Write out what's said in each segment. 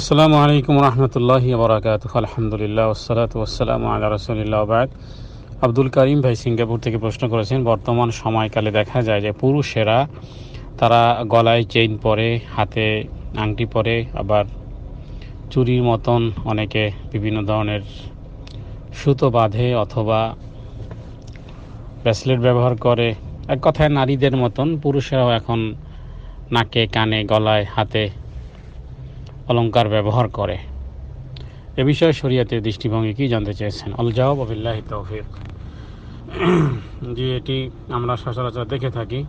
আসসালামু আলাইকুম রহমতুল্লাহি বরাকাত আলহামদুলিল্লাহ ওসালাত ওসালাম আল্লাহ রসুলিল্লাহ বাদ আব্দুল করিম ভাই সিঙ্গাপুর থেকে প্রশ্ন করেছেন বর্তমান সময়কালে দেখা যায় যে পুরুষেরা তারা গলায় চেইন পরে হাতে আংটি পরে আবার চুরির মতন অনেকে বিভিন্ন ধরনের সুতো বাঁধে অথবা ব্রেসলেট ব্যবহার করে এক কথায় নারীদের মতন পুরুষেরাও এখন নাকে কানে গলায় হাতে অলঙ্কার ব্যবহার করে এ বিষয়ে শরিয়াতের দৃষ্টিভঙ্গি কী জানতে চেয়েছেন আল জবাব তৌফিক যে এটি আমরা সচরাচর দেখে থাকি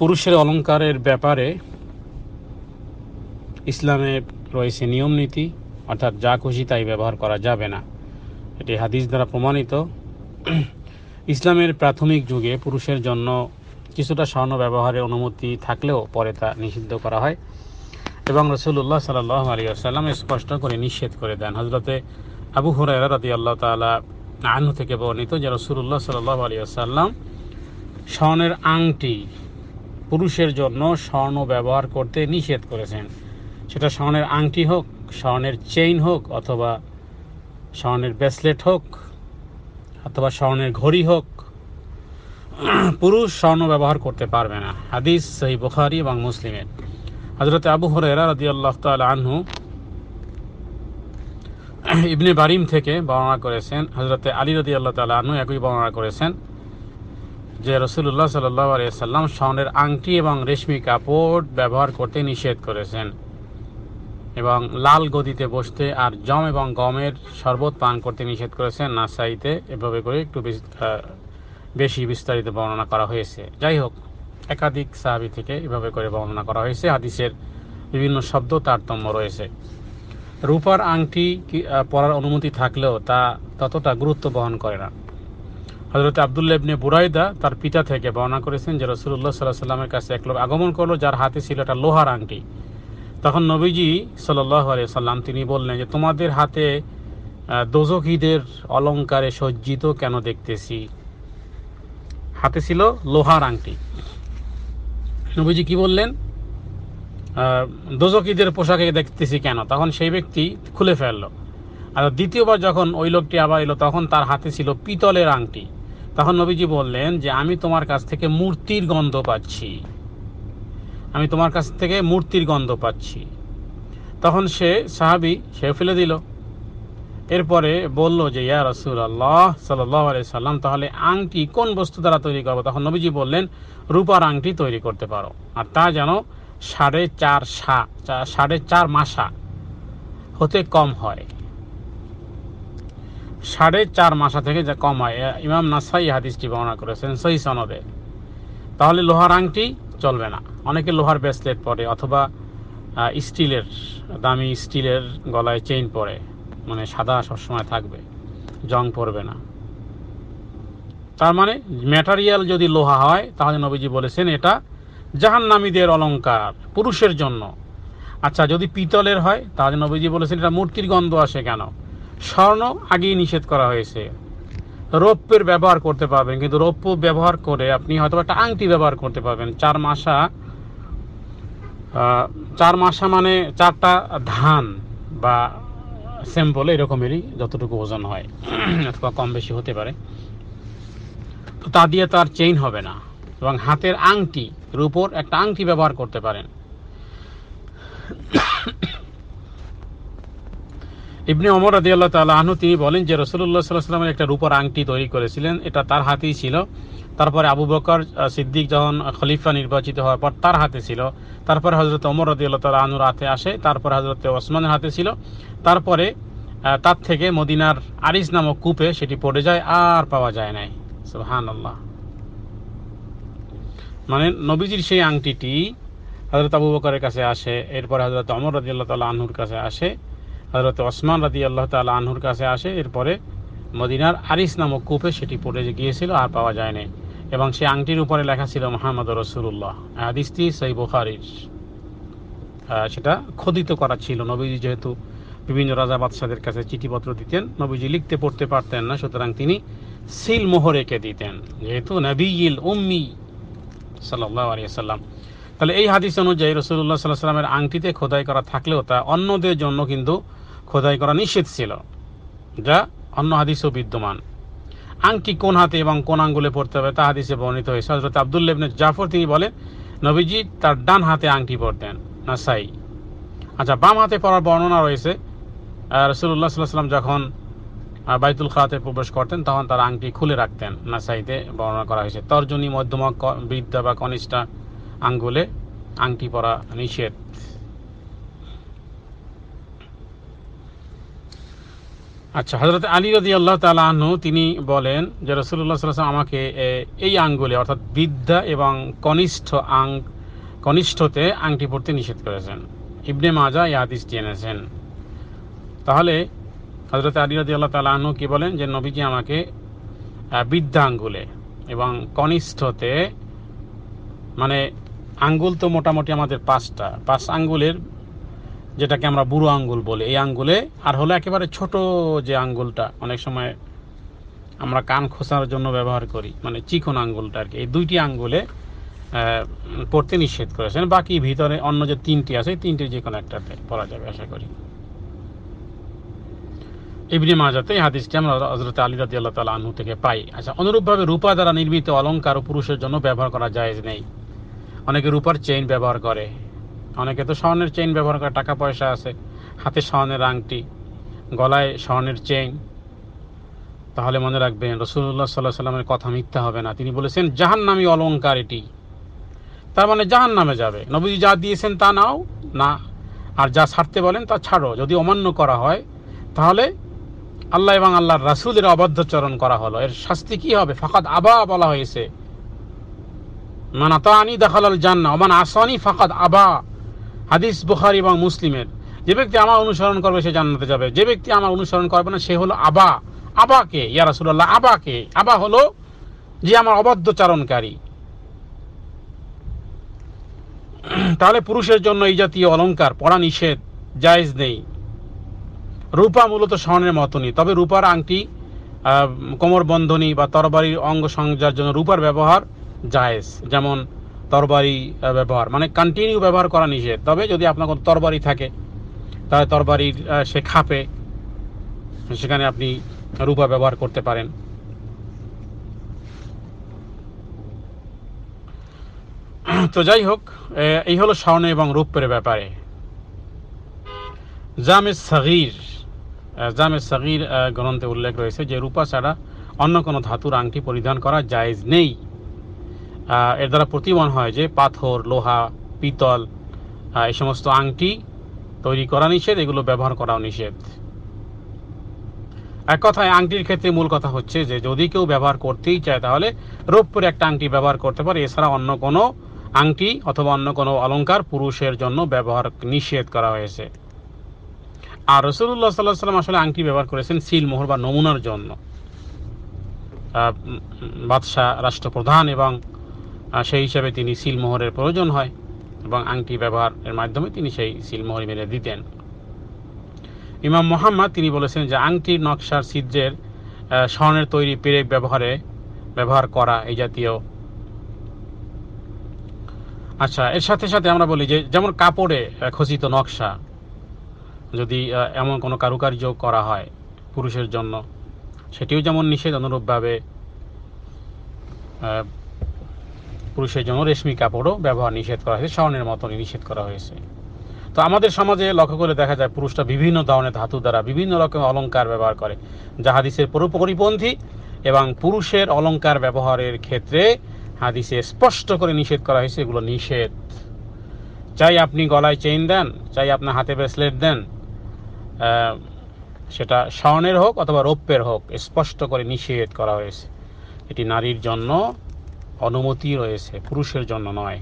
পুরুষের অলঙ্কারের ব্যাপারে ইসলামে রয়েছে নিয়ম নীতি অর্থাৎ যা খুশি তাই ব্যবহার করা যাবে না এটি হাদিস দ্বারা প্রমাণিত ইসলামের প্রাথমিক যুগে পুরুষের জন্য কিছুটা স্বর্ণ ব্যবহারের অনুমতি থাকলেও পরে তা নিষিদ্ধ করা হয় এবং রসুল্লাহ সাল আলী আসাল্লাম স্পষ্ট করে নিষেধ করে দেন হজরতে আবু হুরাইরা রাদি আল্লাহ তালা আনু থেকে বর্ণিত যে রসুল্লাহ সাল্লাহ আলী আসাল্লাম স্বর্ণের আংটি পুরুষের জন্য স্বর্ণ ব্যবহার করতে নিষেধ করেছেন সেটা স্বর্ণের আংটি হোক স্বর্ণের চেইন হোক অথবা স্বর্ণের ব্রেসলেট হোক অথবা স্বর্ণের ঘড়ি হোক পুরুষ স্বর্ণ ব্যবহার করতে পারবে না হাদিস সেই বুখারি এবং মুসলিমের হজরত আবু হরেরা রাজি আল্লাহ আনহু ইবনে বারিম থেকে বর্ণনা করেছেন হজরতে আলী রদি আল্লাহ তাল আনহু একই বর্ণনা করেছেন যে রসুল্লাহ সাল্লাহ সাল্লাম স্বর্ণের আংটি এবং রেশমি কাপড় ব্যবহার করতে নিষেধ করেছেন এবং লাল গদিতে বসতে আর জম এবং গমের শরবত পান করতে নিষেধ করেছেন নাসাইতে এভাবে করে একটু বেশি বিস্তারিত বর্ণনা করা হয়েছে যাই হোক একাধিক সাহাবি থেকে এভাবে করে বর্ণনা করা হয়েছে হাদিসের বিভিন্ন শব্দ তারতম্য রয়েছে রূপার আংটি পরার অনুমতি থাকলেও তা ততটা গুরুত্ব বহন করে না হজরত আবদুল্লা ইবনে বুরাইদা তার পিতা থেকে বর্ণনা করেছেন যে রসুল্লাহ সাল্লাহ সাল্লামের কাছে এক লোক আগমন করলো যার হাতে ছিল একটা লোহার আংটি তখন নবীজি সাল্লাহ সাল্লাম তিনি বললেন যে তোমাদের হাতে দোজকিদের অলঙ্কারে সজ্জিত কেন দেখতেছি হাতে ছিল লোহার আংটি নবীজি কি বললেন দোজকিদের পোশাকে দেখতেছি কেন তখন সেই ব্যক্তি খুলে ফেলল আর দ্বিতীয়বার যখন ওই লোকটি আবার এলো তখন তার হাতে ছিল পিতলের আংটি তখন নবীজি বললেন যে আমি তোমার কাছ থেকে মূর্তির গন্ধ পাচ্ছি আমি তোমার কাছ থেকে মূর্তির গন্ধ পাচ্ছি তখন সে সাহাবি সে ফেলে দিল এরপরে বলল যে ইয়া রসুল আল্লাহ সাল্লাম তাহলে আংটি কোন বস্তু দ্বারা তৈরি করবো তখন নবীজি বললেন রূপার আংটি তৈরি করতে পারো আর তা যেন সাড়ে চার সা সাড়ে চার মাসা হতে কম হয় সাড়ে চার মাসা থেকে যা কম হয় ইমাম নাসাই হাদিসটি বর্ণনা করেছেন সেই সনদে তাহলে লোহার আংটি চলবে না অনেকে লোহার ব্রেসলেট পরে অথবা স্টিলের দামি স্টিলের গলায় চেইন পরে মানে সাদা সবসময় থাকবে জং পড়বে না তার মানে ম্যাটারিয়াল যদি লোহা হয় তাহলে নবীজি বলেছেন এটা জাহান্নামীদের অলঙ্কার পুরুষের জন্য আচ্ছা যদি পিতলের হয় তাহলে নবীজি বলেছেন এটা মূর্তির গন্ধ আসে কেন স্বর্ণ আগেই নিষেধ করা হয়েছে রৌপ্যের ব্যবহার করতে পারবেন কিন্তু রৌপ্য ব্যবহার করে আপনি হয়তো একটা আংটি ব্যবহার করতে পারবেন চার মাসা চার মাসা মানে চারটা ধান বা স্যাম্পল এরকমেরই যতটুকু ওজন হয় অথবা কম বেশি হতে পারে তো তা দিয়ে তার চেইন হবে না এবং হাতের আংটি উপর একটা আংটি ব্যবহার করতে পারেন ইবনে অমর রাজি আল্লাহ তাল্লাহ আহ তিনি বলেন যে রসুল্লাহ সাল্লাহামের একটা রূপার আংটি তৈরি করেছিলেন এটা তার হাতেই ছিল তারপরে আবু বকর সিদ্দিক যখন খলিফা নির্বাচিত হওয়ার পর তার হাতে ছিল তারপরে হজরত অমর আদি আল্লাহ তাল্লাহ আনুর হাতে আসে তারপরে হজরত ওসমানের হাতে ছিল তারপরে তার থেকে মদিনার আরিস নামক কূপে সেটি পড়ে যায় আর পাওয়া যায় নাই হান আল্লাহ মানে নবীজির সেই আংটিটি হজরত আবু বকরের কাছে আসে এরপর হজরত অমর আল্লাহ তাল্লাহ আনুর কাছে আসে হজরত ওসমান রাদি আল্লাহ তাল আনহুর কাছে আসে এরপরে মদিনার আরিস নামক কূপে সেটি পড়ে গিয়েছিল আর পাওয়া যায়নি এবং সে আংটির উপরে লেখা ছিল মোহাম্মদ রসুল্লাহ আদিস্তি সই বুখারির সেটা খোদিত করা ছিল নবীজি যেহেতু বিভিন্ন রাজা বাদশাদের কাছে চিঠিপত্র দিতেন নবীজি লিখতে পড়তে পারতেন না সুতরাং তিনি সিল মোহর রেখে দিতেন যেহেতু নবীল উম্মি সাল্লাহ আলিয়া সাল্লাম তাহলে এই হাদিস অনুযায়ী রসুল্লাহ সাল্লাহ সাল্লামের আংটিতে খোদাই করা থাকলেও তা অন্যদের জন্য কিন্তু খোদাই করা নিষেধ ছিল যা অন্য হাদিসও বিদ্যমান আংটি কোন হাতে এবং কোন আঙ্গুলে পড়তে হবে তা হাদিসে বর্ণিত হয়েছে হজরত আবদুল্লেবনে জাফর তিনি বলেন নবীজি তার ডান হাতে আংটি পরতেন নাসাই আচ্ছা বাম হাতে পড়ার বর্ণনা রয়েছে রসুল্লাহ সাল্লাম যখন বাইতুল খাতে প্রবেশ করতেন তখন তার আংটি খুলে রাখতেন নাসাইতে বর্ণনা করা হয়েছে তর্জনী মধ্যমা বৃদ্ধা বা কনিষ্ঠা আঙ্গুলে আংটি পরা নিষেধ আচ্ছা হজরত আলী রদি আল্লাহ তালাহনু তিনি বলেন যে রসুল্লাহ সাল্লাম আমাকে এই আঙ্গুলে অর্থাৎ বৃদ্ধা এবং কনিষ্ঠ আং কনিষ্ঠতে আংটি পড়তে নিষেধ করেছেন ইবনে মাজা এই আদিস এনেছেন তাহলে হজরত আলী রদি আল্লাহ তালাহনু কি বলেন যে নবীজি আমাকে বৃদ্ধা আঙ্গুলে এবং কনিষ্ঠতে মানে আঙ্গুল তো মোটামুটি আমাদের পাঁচটা পাঁচ আঙ্গুলের যেটাকে আমরা বুড়ো আঙ্গুল বলি এই আঙ্গুলে আর হলো একেবারে ছোট যে আঙ্গুলটা অনেক সময় আমরা কান খোসার জন্য ব্যবহার করি মানে চিকন আঙ্গুলটা আর কি এই দুইটি আঙ্গুলে পড়তে নিষেধ করেছেন বাকি ভিতরে অন্য যে তিনটি আছে তিনটি যে কোনো একটাতে পড়া যাবে আশা করি ইবনে মাজাতে এই হাদিসটি আমরা হজরত আলী রাজি আল্লাহ তালা আনহু থেকে পাই আচ্ছা অনুরূপভাবে রূপা দ্বারা নির্মিত অলঙ্কার পুরুষের জন্য ব্যবহার করা যায় নেই অনেকে রূপার চেইন ব্যবহার করে অনেকে তো স্বর্ণের চেইন ব্যবহার করে টাকা পয়সা আছে হাতে স্বর্ণের আংটি গলায় স্বর্ণের চেইন তাহলে মনে রাখবেন রসুল্লাহ সাল্লাহ সাল্লামের কথা মিথ্যা হবে না তিনি বলেছেন জাহান নামি অলঙ্কার এটি তার মানে জাহান নামে যাবে নবীজি যা দিয়েছেন তা নাও না আর যা ছাড়তে বলেন তা ছাড়ো যদি অমান্য করা হয় তাহলে আল্লাহ এবং আল্লাহর রাসুলের অবাধ্যচরণ করা হলো এর শাস্তি কি হবে ফাঁকাত আবা বলা হয়েছে মানাতানি দেখাল না অমান আসানি ফাঁকাত আবা হাদিস বুখারি এবং মুসলিমের যে ব্যক্তি আমার অনুসরণ করবে সে জান্নাতে যাবে যে ব্যক্তি আমার অনুসরণ করবে না সে হলো আবা আবাকে ইয়ারাসুল্লাহ আবাকে আবা হলো যে আমার অবাধ্য চারণকারী তাহলে পুরুষের জন্য এই জাতীয় অলঙ্কার পড়া নিষেধ জায়জ নেই রূপা মূলত স্বর্ণের মতনই তবে রূপার আংটি কোমর বন্ধনী বা তরবারির অঙ্গ সংযার জন্য রূপার ব্যবহার জায়েজ যেমন তরবারি ব্যবহার মানে কন্টিনিউ ব্যবহার করা নিষেধ তবে যদি আপনার কোনো তরবারি থাকে তাহলে তরবারির সে খাপে সেখানে আপনি রূপা ব্যবহার করতে পারেন তো যাই হোক এই হলো স্বর্ণ এবং রূপের ব্যাপারে জামে সাগির জামে সাগির গ্রন্থে উল্লেখ রয়েছে যে রূপা ছাড়া অন্য কোনো ধাতুর আংটি পরিধান করা জায়জ নেই এর দ্বারা প্রতিমান হয় যে পাথর লোহা পিতল এই সমস্ত আংটি তৈরি করা নিষেধ এগুলো ব্যবহার করাও নিষেধ এক কথায় আংটির ক্ষেত্রে মূল কথা হচ্ছে যে যদি কেউ ব্যবহার করতেই চায় তাহলে রৌপ্যের একটা আংটি ব্যবহার করতে পারে এছাড়া অন্য কোনো আংটি অথবা অন্য কোনো অলঙ্কার পুরুষের জন্য ব্যবহার নিষেধ করা হয়েছে আর রসুল্লাহ সাল্লাহ সাল্লাম আসলে আংটি ব্যবহার করেছেন মোহর বা নমুনার জন্য বাদশাহ রাষ্ট্রপ্রধান এবং সেই হিসাবে তিনি সিলমোহরের প্রয়োজন হয় এবং আংটি ব্যবহারের মাধ্যমে তিনি সেই সিলমোহর মেরে দিতেন ইমাম মোহাম্মদ তিনি বলেছেন যে আংটির নকশার ছিদ্রের স্বর্ণের তৈরি পেরেক ব্যবহারে ব্যবহার করা এই জাতীয় আচ্ছা এর সাথে সাথে আমরা বলি যে যেমন কাপড়ে খচিত নকশা যদি এমন কোনো কারুকার্য করা হয় পুরুষের জন্য সেটিও যেমন নিষেধ অনুরূপভাবে পুরুষের জন্য রেশমি কাপড়ও ব্যবহার নিষেধ করা হয়েছে স্বর্ণের মতনই নিষেধ করা হয়েছে তো আমাদের সমাজে লক্ষ্য করে দেখা যায় পুরুষরা বিভিন্ন ধরনের ধাতু দ্বারা বিভিন্ন রকম অলঙ্কার ব্যবহার করে যা হাদিসের পরিপন্থী এবং পুরুষের অলঙ্কার ব্যবহারের ক্ষেত্রে হাদিসে স্পষ্ট করে নিষেধ করা হয়েছে এগুলো নিষেধ চাই আপনি গলায় চেইন দেন চাই আপনার হাতে ব্রেসলেট দেন সেটা স্বর্ণের হোক অথবা রৌপ্যের হোক স্পষ্ট করে নিষেধ করা হয়েছে এটি নারীর জন্য অনুমতি রয়েছে পুরুষের জন্য নয়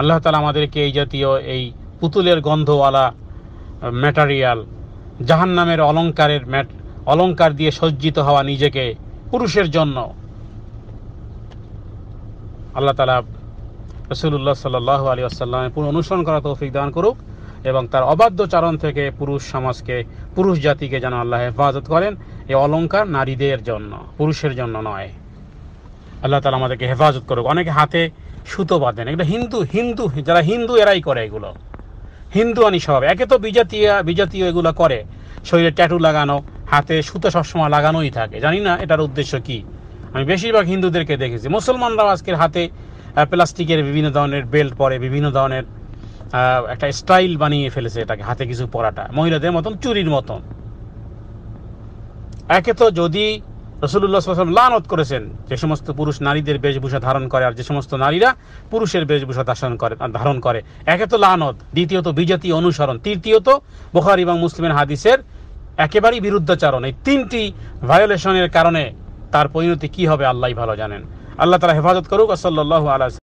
আল্লাহ তালা আমাদেরকে এই জাতীয় এই পুতুলের গন্ধওয়ালা ম্যাটারিয়াল জাহান্নামের অলঙ্কারের ম্যাট অলঙ্কার দিয়ে সজ্জিত হওয়া নিজেকে পুরুষের জন্য আল্লাহ তালা রসুল্লাহ সাল্লাহ আলী আসাল্লামের পুরো অনুসরণ করা তৌফিক দান করুক এবং তার অবাধ্য চারণ থেকে পুরুষ সমাজকে পুরুষ জাতিকে যেন আল্লাহ হেফাজত করেন এই অলঙ্কার নারীদের জন্য পুরুষের জন্য নয় আল্লাহ তালা আমাদেরকে হেফাজত করুক অনেকে হাতে সুতো বাঁধেন এগুলো হিন্দু হিন্দু যারা হিন্দু এরাই করে এগুলো হিন্দু আনি স্বভাব একে তো বিজাতীয় বিজাতীয় এগুলো করে শরীরে ট্যাটু লাগানো হাতে সুতো সবসময় লাগানোই থাকে জানি না এটার উদ্দেশ্য কি আমি বেশিরভাগ হিন্দুদেরকে দেখেছি মুসলমানরাও আজকের হাতে প্লাস্টিকের বিভিন্ন ধরনের বেল্ট পরে বিভিন্ন ধরনের একটা স্টাইল বানিয়ে ফেলেছে এটাকে হাতে কিছু পরাটা মহিলাদের মতন চুরির মতন একে তো যদি রসুল্লাহ সাল্লাম লানত করেছেন যে সমস্ত পুরুষ নারীদের বেশভূষা ধারণ করে আর যে সমস্ত নারীরা পুরুষের বেশভূষা ধারণ করে ধারণ করে একে তো লানত দ্বিতীয়ত বিজাতি অনুসরণ তৃতীয়ত বোখারি এবং মুসলিমের হাদিসের একেবারেই বিরুদ্ধাচারণ এই তিনটি ভায়োলেশনের কারণে তার পরিণতি কি হবে আল্লাহ ভালো জানেন আল্লাহ তারা হেফাজত করুক সাল্লাহ আলাহ